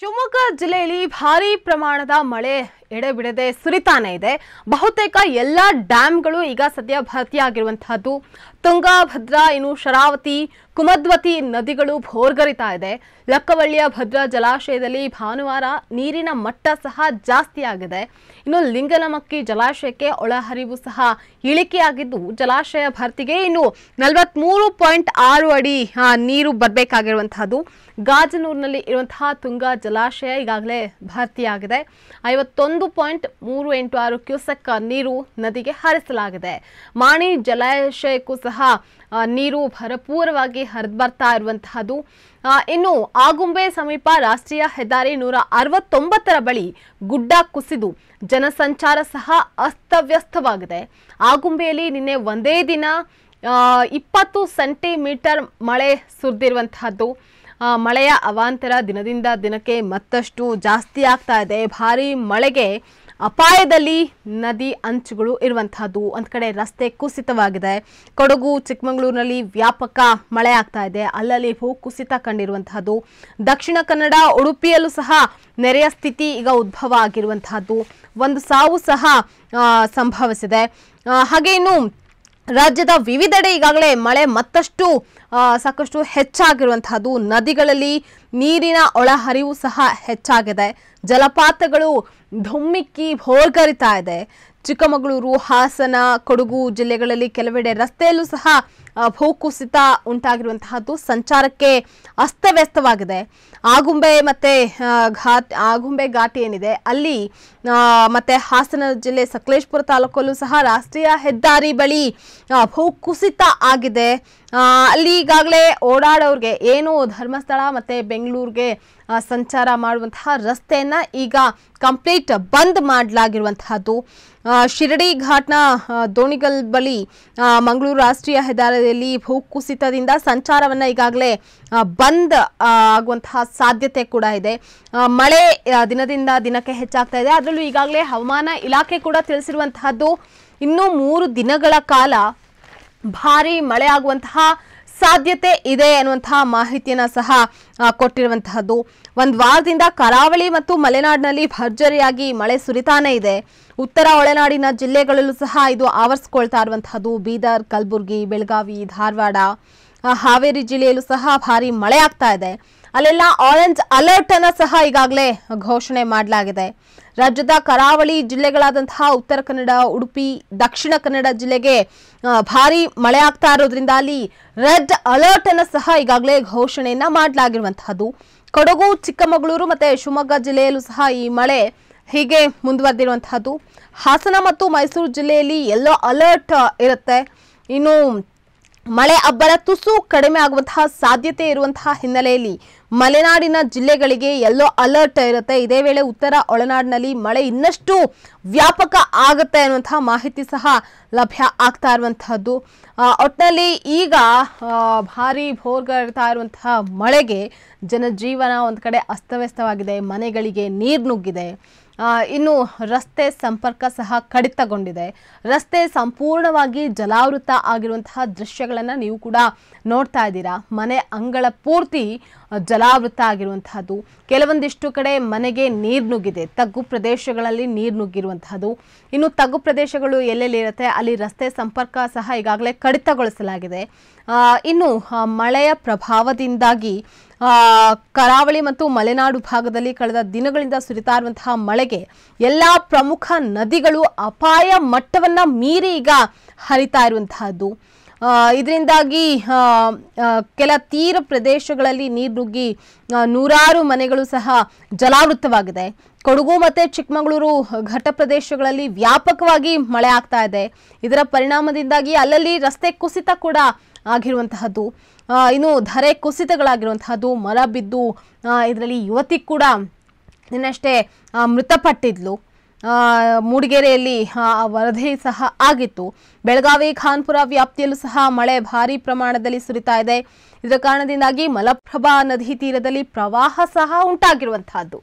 ಶಿವಮೊಗ್ಗ ಜಿಲ್ಲೆಯಲ್ಲಿ ಭಾರೀ ಪ್ರಮಾಣದ ಮಳೆ ಎಡೆ ಬಿಡದೆ ಸುರಿತಾನೇ ಇದೆ ಬಹುತೇಕ ಎಲ್ಲ ಡ್ಯಾಮ್ಗಳು ಈಗ ಸದ್ಯ ಭರ್ತಿಯಾಗಿರುವಂತಹದ್ದು ತುಂಗಭದ್ರಾ ಇನ್ನು ಶರಾವತಿ ಕುಮದ್ವತಿ ನದಿಗಳು ಭೋರ್ಗರಿತಾ ಇದೆ ಲಕ್ಕವಳ್ಳಿಯ ಭದ್ರಾ ಜಲಾಶಯದಲ್ಲಿ ಭಾನುವಾರ ನೀರಿನ ಮಟ್ಟ ಸಹ ಜಾಸ್ತಿಯಾಗಿದೆ ಇನ್ನು ಲಿಂಗನಮಕ್ಕಿ ಜಲಾಶಯಕ್ಕೆ ಒಳಹರಿವು ಸಹ ಇಳಿಕೆಯಾಗಿದ್ದು ಜಲಾಶಯ ಭರ್ತಿಗೆ ಇನ್ನು ನಲ್ವತ್ಮೂರು ಪಾಯಿಂಟ್ ಆರು ಅಡಿ ನೀರು ಬರಬೇಕಾಗಿರುವಂತಹದ್ದು ಗಾಜನೂರಿನಲ್ಲಿ ಇರುವಂತಹ ತುಂಗಾ ಜಲಾಶಯ ಈಗಾಗಲೇ ಭರ್ತಿಯಾಗಿದೆ ಐವತ್ತೊಂದು ಒಂದು ಪಾಯಿಂಟ್ ಮೂರು ಎಂಟು ಆರು ಕ್ಯೂಸೆಕ್ ನೀರು ನದಿಗೆ ಹರಿಸಲಾಗಿದೆ ಮಾಣಿ ಜಲಾಶಯಕ್ಕೂ ಸಹ ನೀರು ಭರಪೂರವಾಗಿ ಹರಿದು ಬರ್ತಾ ಇರುವಂತಹದ್ದು ಇನ್ನು ಆಗುಂಬೆ ಸಮೀಪ ರಾಷ್ಟ್ರೀಯ ಹೆದ್ದಾರಿ ನೂರ ಅರವತ್ತೊಂಬತ್ತರ ಬಳಿ ಗುಡ್ಡ ಕುಸಿದು ಜನಸಂಚಾರ ಸಹ ಅಸ್ತವ್ಯಸ್ತವಾಗಿದೆ ಆಗುಂಬೆಯಲ್ಲಿ ನಿನ್ನೆ ಒಂದೇ ದಿನ ಇಪ್ಪತ್ತು ಸೆಂಟಿಮೀಟರ್ ಮಳೆ ಸುರಿದಿರುವಂತಹದ್ದು ಮಳೆಯ ಅವಾಂತರ ದಿನದಿಂದ ದಿನಕ್ಕೆ ಮತ್ತಷ್ಟು ಜಾಸ್ತಿ ಆಗ್ತಾ ಇದೆ ಭಾರಿ ಮಳೆಗೆ ಅಪಾಯದಲ್ಲಿ ನದಿ ಅಂಚುಗಳು ಇರುವಂತಹದ್ದು ಒಂದು ಕಡೆ ರಸ್ತೆ ಕುಸಿತವಾಗಿದೆ ಕೊಡಗು ಚಿಕ್ಕಮಗಳೂರಿನಲ್ಲಿ ವ್ಯಾಪಕ ಮಳೆ ಆಗ್ತಾ ಇದೆ ಅಲ್ಲಲ್ಲಿ ಭೂ ಕುಸಿತ ಕಂಡಿರುವಂತಹದ್ದು ದಕ್ಷಿಣ ಕನ್ನಡ ಉಡುಪಿಯಲ್ಲೂ ಸಹ ನೆರೆಯ ಸ್ಥಿತಿ ಈಗ ಉದ್ಭವ ಆಗಿರುವಂತಹದ್ದು ಒಂದು ಸಾವು ಸಹ ಸಂಭವಿಸಿದೆ ಹಾಗೆ ರಾಜ್ಯದ ವಿವಿಧೆಡೆ ಈಗಾಗಲೇ ಮಳೆ ಮತ್ತಷ್ಟು ಸಾಕಷ್ಟು ಹೆಚ್ಚಾಗಿರುವಂತಹದ್ದು ನದಿಗಳಲ್ಲಿ ನೀರಿನ ಒಳಹರಿವು ಸಹ ಹೆಚ್ಚಾಗಿದೆ ಜಲಪಾತಗಳು ಧುಮ್ಮಿಕ್ಕಿ ಹೋರ್ಗರಿತಾ ಇದೆ ಚಿಕ್ಕಮಗಳೂರು ಹಾಸನ ಕೊಡಗು ಜಿಲ್ಲೆಗಳಲ್ಲಿ ಕೆಲವೆಡೆ ರಸ್ತೆಯಲ್ಲೂ ಸಹ ಭೂಕುಸಿತ ಉಂಟಾಗಿರುವಂತಹದ್ದು ಸಂಚಾರಕ್ಕೆ ಅಸ್ತವ್ಯಸ್ತವಾಗಿದೆ ಆಗುಂಬೆ ಮತ್ತೆ ಘಾಟ್ ಆಗುಂಬೆ ಘಾಟಿ ಏನಿದೆ ಅಲ್ಲಿ ಮತ್ತೆ ಹಾಸನ ಜಿಲ್ಲೆ ಸಕಲೇಶ್ಪುರ ತಾಲೂಕಲ್ಲೂ ಸಹ ರಾಷ್ಟ್ರೀಯ ಹೆದ್ದಾರಿ ಬಳಿ ಭೂಕುಸಿತ ಆಗಿದೆ ಅಲ್ಲಿ ಈಗಾಗಲೇ ಓಡಾಡೋರಿಗೆ ಏನು ಧರ್ಮಸ್ಥಳ ಮತ್ತೆ ಬೆಂಗಳೂರಿಗೆ ಸಂಚಾರ ಮಾಡುವಂತಹ ರಸ್ತೆಯನ್ನ ಈಗ ಕಂಪ್ಲೀಟ್ ಬಂದ್ ಮಾಡಲಾಗಿರುವಂತಹದ್ದು ಶಿರಡಿ ಘಾಟ್ನ ದೋಣಿಗಲ್ ಬಳಿ ಮಂಗಳೂರು ರಾಷ್ಟ್ರೀಯ ಹೆದ್ದಾರಿಯಲ್ಲಿ ಭೂಕುಸಿತದಿಂದ ಸಂಚಾರವನ್ನು ಈಗಾಗಲೇ ಬಂದ್ ಆಗುವಂತಹ ಸಾಧ್ಯತೆ ಕೂಡ ಇದೆ ಮಳೆ ದಿನದಿಂದ ದಿನಕ್ಕೆ ಹೆಚ್ಚಾಗ್ತಾ ಇದೆ ಅದರಲ್ಲೂ ಈಗಾಗಲೇ ಹವಾಮಾನ ಇಲಾಖೆ ಕೂಡ ತಿಳಿಸಿರುವಂತಹದ್ದು ಇನ್ನೂ ಮೂರು ದಿನಗಳ ಕಾಲ ಭಾರಿ ಮಳೆ ಆಗುವಂತಹ ಸಾಧ್ಯತೆ ಇದೆ ಎನ್ನುವಂತಹ ಮಾಹಿತಿಯನ್ನ ಸಹ ಕೊಟ್ಟಿರುವಂತಹದ್ದು ಒಂದು ವಾರದಿಂದ ಕರಾವಳಿ ಮತ್ತು ಮಲೆನಾಡಿನಲ್ಲಿ ಭರ್ಜರಿಯಾಗಿ ಮಳೆ ಸುರಿತಾನೇ ಇದೆ ಉತ್ತರ ಒಳನಾಡಿನ ಜಿಲ್ಲೆಗಳಲ್ಲೂ ಸಹ ಇದು ಆವರಿಸ್ಕೊಳ್ತಾ ಇರುವಂತಹದ್ದು ಬೀದರ್ ಕಲಬುರಗಿ ಬೆಳಗಾವಿ ಧಾರವಾಡ ಹಾವೇರಿ ಜಿಲ್ಲೆಯಲ್ಲೂ ಸಹ ಭಾರಿ ಮಳೆ ಆಗ್ತಾ ಇದೆ ಅಲ್ಲೆಲ್ಲ ಆರೆಂಜ್ ಅಲರ್ಟ್ ಅನ್ನ ಸಹ ಈಗಾಗಲೇ ಘೋಷಣೆ ಮಾಡಲಾಗಿದೆ ರಾಜ್ಯದ ಕರಾವಳಿ ಜಿಲ್ಲೆಗಳಾದಂತಹ ಉತ್ತರ ಕನ್ನಡ ಉಡುಪಿ ದಕ್ಷಿಣ ಕನ್ನಡ ಜಿಲ್ಲೆಗೆ ಭಾರಿ ಮಳೆ ಆಗ್ತಾ ಇರೋದ್ರಿಂದ ಅಲ್ಲಿ ರೆಡ್ ಅಲರ್ಟ್ ಅನ್ನ ಸಹ ಈಗಾಗಲೇ ಘೋಷಣೆಯನ್ನ ಮಾಡಲಾಗಿರುವಂತಹದ್ದು ಕೊಡಗು ಚಿಕ್ಕಮಗಳೂರು ಮತ್ತೆ ಶಿವಮೊಗ್ಗ ಜಿಲ್ಲೆಯಲ್ಲೂ ಸಹ ಈ ಮಳೆ ಹೀಗೆ ಮುಂದುವರೆದಿರುವಂತಹದ್ದು ಹಾಸನ ಮತ್ತು ಮೈಸೂರು ಜಿಲ್ಲೆಯಲ್ಲಿ ಎಲ್ಲೋ ಅಲರ್ಟ್ ಇರುತ್ತೆ ಇನ್ನು ಮಳೆ ಅಬ್ಬರ ತುಸು ಕಡಿಮೆ ಆಗುವಂತಹ ಸಾಧ್ಯತೆ ಇರುವಂತಹ ಹಿನ್ನೆಲೆಯಲ್ಲಿ ಮಲೆನಾಡಿನ ಜಿಲ್ಲೆಗಳಿಗೆ ಎಲ್ಲೋ ಅಲರ್ಟ್ ಇರುತ್ತೆ ಇದೇ ವೇಳೆ ಉತ್ತರ ಒಳನಾಡಿನಲ್ಲಿ ಮಳೆ ಇನ್ನಷ್ಟು ವ್ಯಾಪಕ ಆಗುತ್ತೆ ಅನ್ನುವಂತಹ ಮಾಹಿತಿ ಸಹ ಲಭ್ಯ ಆಗ್ತಾ ಇರುವಂತಹದ್ದು ಒಟ್ಟಿನಲ್ಲಿ ಈಗ ಭಾರಿ ಭೋರ್ಗರ್ತಾ ಇರುವಂತಹ ಮಳೆಗೆ ಜನಜೀವನ ಒಂದು ಕಡೆ ಅಸ್ತವ್ಯಸ್ತವಾಗಿದೆ ಮನೆಗಳಿಗೆ ನೀರು ನುಗ್ಗಿದೆ ಇನ್ನು ರಸ್ತೆ ಸಂಪರ್ಕ ಸಹ ಕಡಿತಗೊಂಡಿದೆ ರಸ್ತೆ ಸಂಪೂರ್ಣವಾಗಿ ಜಲಾವೃತ ಆಗಿರುವಂತಹ ದೃಶ್ಯಗಳನ್ನು ನೀವು ಕೂಡ ನೋಡ್ತಾ ಇದ್ದೀರಾ ಮನೆ ಅಂಗಳ ಪೂರ್ತಿ ಜಲಾವೃತ ಆಗಿರುವಂತಹದ್ದು ಕೆಲವೊಂದಿಷ್ಟು ಕಡೆ ಮನೆಗೆ ನೀರು ನುಗ್ಗಿದೆ ತಗ್ಗು ಪ್ರದೇಶಗಳಲ್ಲಿ ನೀರು ನುಗ್ಗಿರುವಂತಹದ್ದು ಇನ್ನು ತಗ್ಗು ಪ್ರದೇಶಗಳು ಎಲ್ಲೆಲ್ಲಿ ಇರುತ್ತೆ ಅಲ್ಲಿ ರಸ್ತೆ ಸಂಪರ್ಕ ಸಹ ಈಗಾಗಲೇ ಕಡಿತಗೊಳಿಸಲಾಗಿದೆ ಇನ್ನು ಮಳೆಯ ಪ್ರಭಾವದಿಂದಾಗಿ ಕರಾವಳಿ ಮತ್ತು ಮಲೆನಾಡು ಭಾಗದಲ್ಲಿ ಕಳೆದ ದಿನಗಳಿಂದ ಸುರಿತಾ ಇರುವಂತಹ ಮಳೆಗೆ ಎಲ್ಲ ಪ್ರಮುಖ ನದಿಗಳು ಅಪಾಯ ಮಟ್ಟವನ್ನು ಮೀರಿ ಈಗ ಹರಿತಾ ಇರುವಂತಹದ್ದು ಇದರಿಂದಾಗಿ ಕೆಲ ತೀರ ಪ್ರದೇಶಗಳಲ್ಲಿ ನೀರು ನುಗ್ಗಿ ನೂರಾರು ಮನೆಗಳು ಸಹ ಜಲಾವೃತವಾಗಿದೆ ಕೊಡಗು ಮತ್ತು ಚಿಕ್ಕಮಗಳೂರು ಘಟ್ಟ ಪ್ರದೇಶಗಳಲ್ಲಿ ವ್ಯಾಪಕವಾಗಿ ಮಳೆ ಆಗ್ತಾ ಇದೆ ಇದರ ಪರಿಣಾಮದಿಂದಾಗಿ ಅಲ್ಲಲ್ಲಿ ರಸ್ತೆ ಕುಸಿತ ಕೂಡ ಆಗಿರುವಂತಹದ್ದು ಇನ್ನು ಧರೆ ಕುಸಿತಗಳಾಗಿರುವಂತಹದ್ದು ಮರ ಬಿದ್ದು ಇದರಲ್ಲಿ ಯುವತಿ ಕೂಡ ನಿನ್ನಷ್ಟೇ ಮೃತಪಟ್ಟಿದ್ಲು ಮೂಡಿಗೆರೆಯಲ್ಲಿ ವರದಿ ಸಹ ಆಗಿತ್ತು ಬೆಳಗಾವಿ ಖಾನ್ಪುರ ವ್ಯಾಪ್ತಿಯಲ್ಲೂ ಸಹ ಮಳೆ ಭಾರಿ ಪ್ರಮಾಣದಲ್ಲಿ ಸುರಿತಾ ಇದೆ ಇದರ ಕಾರಣದಿಂದಾಗಿ ಮಲಪ್ರಭಾ ನದಿ ತೀರದಲ್ಲಿ ಪ್ರವಾಹ ಸಹ ಉಂಟಾಗಿರುವಂತಹದ್ದು